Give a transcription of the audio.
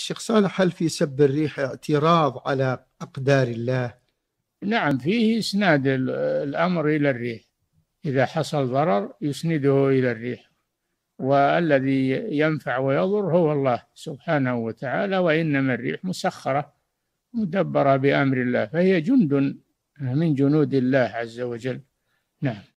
الشيخ صالح هل في سب الريح اعتراض على أقدار الله نعم فيه إسناد الأمر إلى الريح إذا حصل ضرر يسنده إلى الريح والذي ينفع ويضر هو الله سبحانه وتعالى وإنما الريح مسخرة مدبرة بأمر الله فهي جند من جنود الله عز وجل نعم